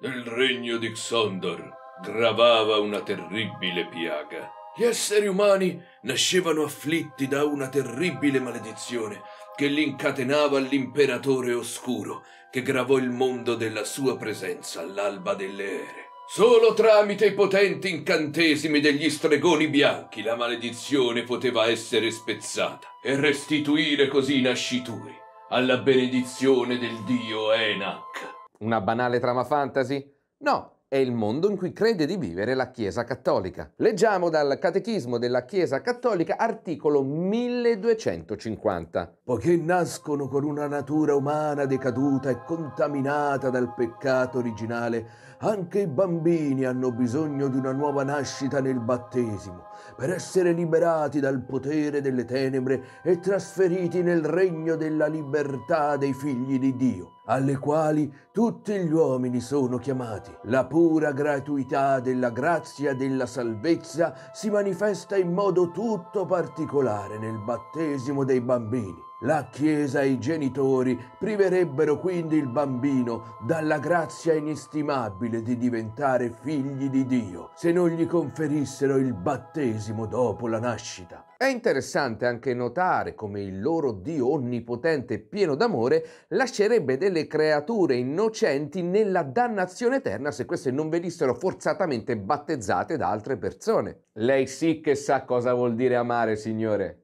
Nel regno di Xondor gravava una terribile piaga. Gli esseri umani nascevano afflitti da una terribile maledizione che li incatenava all'imperatore oscuro che gravò il mondo della sua presenza all'alba delle ere. Solo tramite i potenti incantesimi degli stregoni bianchi la maledizione poteva essere spezzata e restituire così i nascituri alla benedizione del dio Enach. Una banale trama fantasy? No, è il mondo in cui crede di vivere la Chiesa Cattolica. Leggiamo dal Catechismo della Chiesa Cattolica, articolo 1250. Poiché nascono con una natura umana decaduta e contaminata dal peccato originale, anche i bambini hanno bisogno di una nuova nascita nel battesimo, per essere liberati dal potere delle tenebre e trasferiti nel regno della libertà dei figli di Dio, alle quali tutti gli uomini sono chiamati. La pura gratuità della grazia della salvezza si manifesta in modo tutto particolare nel battesimo dei bambini. La Chiesa e i genitori priverebbero quindi il bambino dalla grazia inestimabile di diventare figli di Dio se non gli conferissero il battesimo dopo la nascita. È interessante anche notare come il loro Dio onnipotente e pieno d'amore lascerebbe delle creature innocenti nella dannazione eterna se queste non venissero forzatamente battezzate da altre persone. Lei sì che sa cosa vuol dire amare, Signore.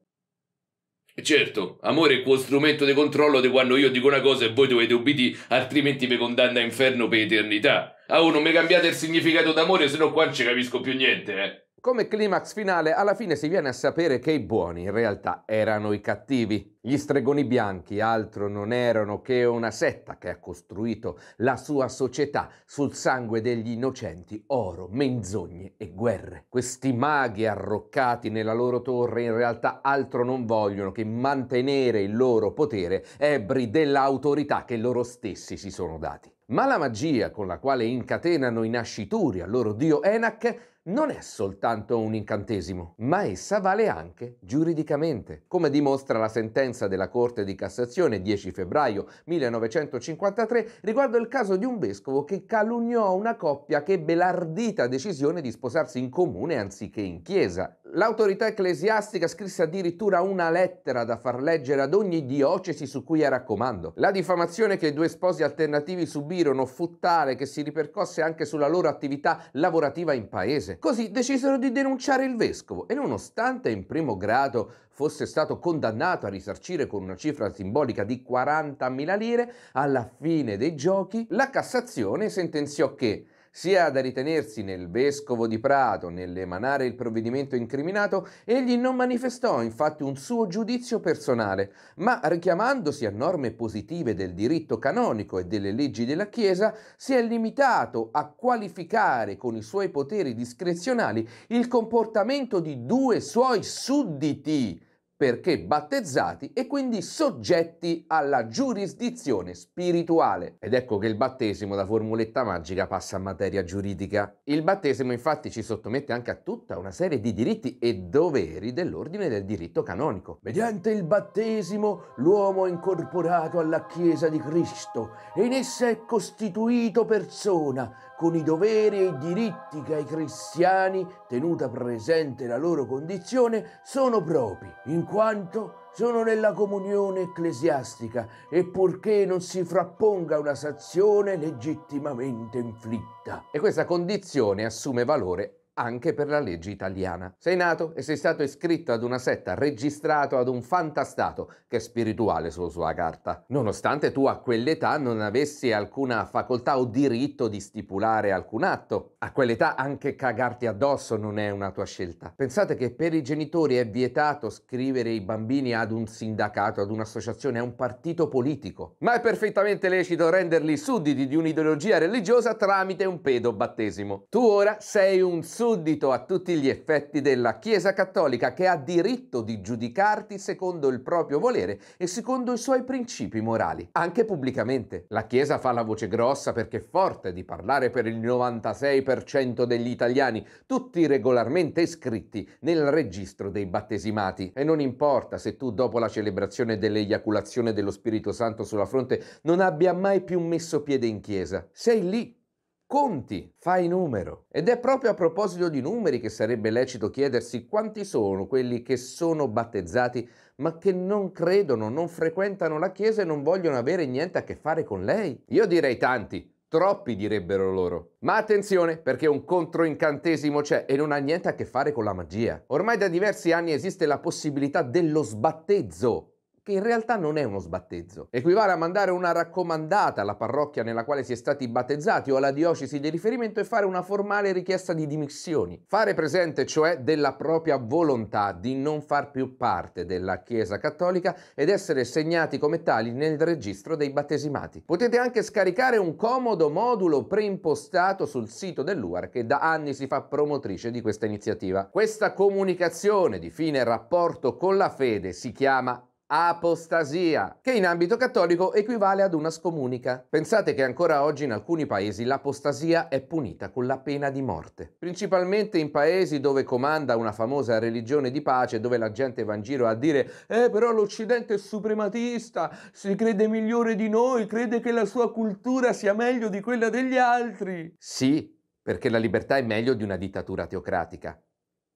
Eh, certo, amore è tuo strumento di controllo di quando io dico una cosa e voi dovete ubbidire, altrimenti vi condanna a inferno per eternità. Ah, oh, non mi cambiate il significato d'amore, se no qua non ci capisco più niente, eh. Come climax finale, alla fine si viene a sapere che i buoni in realtà erano i cattivi. Gli stregoni bianchi altro non erano che una setta che ha costruito la sua società sul sangue degli innocenti, oro, menzogne e guerre. Questi maghi arroccati nella loro torre in realtà altro non vogliono che mantenere il loro potere ebri dell'autorità che loro stessi si sono dati. Ma la magia con la quale incatenano i nascituri al loro dio Enak non è soltanto un incantesimo, ma essa vale anche giuridicamente, come dimostra la sentenza della Corte di Cassazione 10 febbraio 1953 riguardo il caso di un vescovo che calunniò una coppia che ebbe l'ardita decisione di sposarsi in comune anziché in chiesa. L'autorità ecclesiastica scrisse addirittura una lettera da far leggere ad ogni diocesi su cui era a comando. La diffamazione che i due sposi alternativi subirono fu tale che si ripercosse anche sulla loro attività lavorativa in paese. Varese. Così decisero di denunciare il vescovo e nonostante in primo grado fosse stato condannato a risarcire con una cifra simbolica di 40.000 lire, alla fine dei giochi la Cassazione sentenziò che sia da ritenersi nel vescovo di Prato nell'emanare il provvedimento incriminato, egli non manifestò infatti un suo giudizio personale, ma richiamandosi a norme positive del diritto canonico e delle leggi della Chiesa, si è limitato a qualificare con i suoi poteri discrezionali il comportamento di due suoi sudditi perché battezzati e quindi soggetti alla giurisdizione spirituale. Ed ecco che il battesimo da formuletta magica passa a materia giuridica. Il battesimo infatti ci sottomette anche a tutta una serie di diritti e doveri dell'ordine del diritto canonico. Mediante il battesimo l'uomo è incorporato alla Chiesa di Cristo e in essa è costituito persona, con i doveri e i diritti che ai cristiani, tenuta presente la loro condizione, sono propri, in quanto sono nella comunione ecclesiastica e purché non si frapponga una sanzione legittimamente inflitta. E questa condizione assume valore anche per la legge italiana. Sei nato e sei stato iscritto ad una setta, registrato ad un fantastato, che è spirituale sulla sua carta. Nonostante tu a quell'età non avessi alcuna facoltà o diritto di stipulare alcun atto, a quell'età anche cagarti addosso non è una tua scelta. Pensate che per i genitori è vietato scrivere i bambini ad un sindacato, ad un'associazione, a un partito politico, ma è perfettamente lecito renderli sudditi di un'ideologia religiosa tramite un pedobattesimo. Tu ora sei un suddito a tutti gli effetti della Chiesa Cattolica che ha diritto di giudicarti secondo il proprio volere e secondo i suoi principi morali, anche pubblicamente. La Chiesa fa la voce grossa perché è forte di parlare per il 96% degli italiani, tutti regolarmente iscritti nel registro dei battesimati. E non importa se tu dopo la celebrazione dell'eiaculazione dello Spirito Santo sulla fronte non abbia mai più messo piede in chiesa. Sei lì Conti, fai numero. Ed è proprio a proposito di numeri che sarebbe lecito chiedersi quanti sono quelli che sono battezzati ma che non credono, non frequentano la Chiesa e non vogliono avere niente a che fare con lei. Io direi tanti, Troppi direbbero loro. Ma attenzione perché un controincantesimo c'è e non ha niente a che fare con la magia. Ormai da diversi anni esiste la possibilità dello sbattezzo che in realtà non è uno sbattezzo. Equivale a mandare una raccomandata alla parrocchia nella quale si è stati battezzati o alla diocesi di riferimento e fare una formale richiesta di dimissioni. Fare presente, cioè, della propria volontà di non far più parte della Chiesa Cattolica ed essere segnati come tali nel registro dei battesimati. Potete anche scaricare un comodo modulo preimpostato sul sito dell'UAR che da anni si fa promotrice di questa iniziativa. Questa comunicazione di fine rapporto con la fede si chiama apostasia, che in ambito cattolico equivale ad una scomunica. Pensate che ancora oggi in alcuni paesi l'apostasia è punita con la pena di morte, principalmente in paesi dove comanda una famosa religione di pace, dove la gente va in giro a dire eh però l'Occidente è suprematista, si crede migliore di noi, crede che la sua cultura sia meglio di quella degli altri. Sì, perché la libertà è meglio di una dittatura teocratica.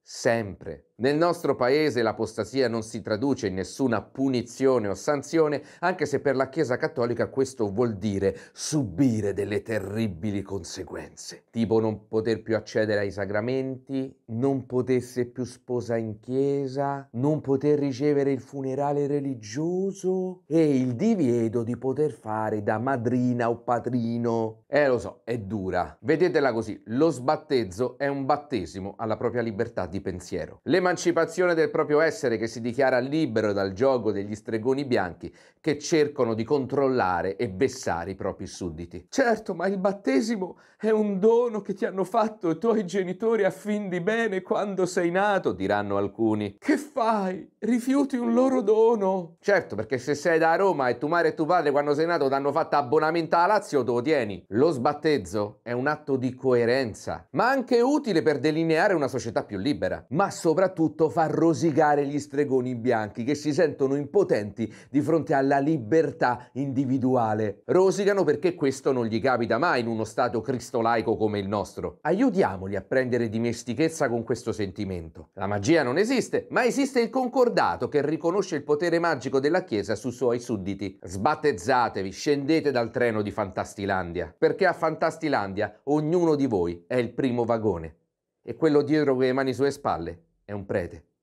Sempre. Nel nostro paese l'apostasia non si traduce in nessuna punizione o sanzione, anche se per la Chiesa Cattolica questo vuol dire subire delle terribili conseguenze, tipo non poter più accedere ai sacramenti, non potersi più sposa in chiesa, non poter ricevere il funerale religioso e il divieto di poter fare da madrina o padrino. Eh lo so, è dura. Vedetela così, lo sbattezzo è un battesimo alla propria libertà di pensiero. Le un'emancipazione del proprio essere che si dichiara libero dal gioco degli stregoni bianchi che cercano di controllare e vessare i propri sudditi. Certo, ma il battesimo è un dono che ti hanno fatto i tuoi genitori a fin di bene quando sei nato, diranno alcuni. Che fai? Rifiuti un loro dono? Certo, perché se sei da Roma e tu madre e tuo padre quando sei nato ti hanno fatto abbonamento a Lazio, te lo tieni. Lo sbattezzo è un atto di coerenza, ma anche utile per delineare una società più libera, ma soprattutto soprattutto fa rosicare gli stregoni bianchi che si sentono impotenti di fronte alla libertà individuale. Rosicano perché questo non gli capita mai in uno stato cristolaico come il nostro. Aiutiamoli a prendere dimestichezza con questo sentimento. La magia non esiste, ma esiste il concordato che riconosce il potere magico della Chiesa sui suoi sudditi. Sbattezzatevi, scendete dal treno di Fantastilandia, perché a Fantastilandia ognuno di voi è il primo vagone e quello dietro con le mani sulle spalle è un prete.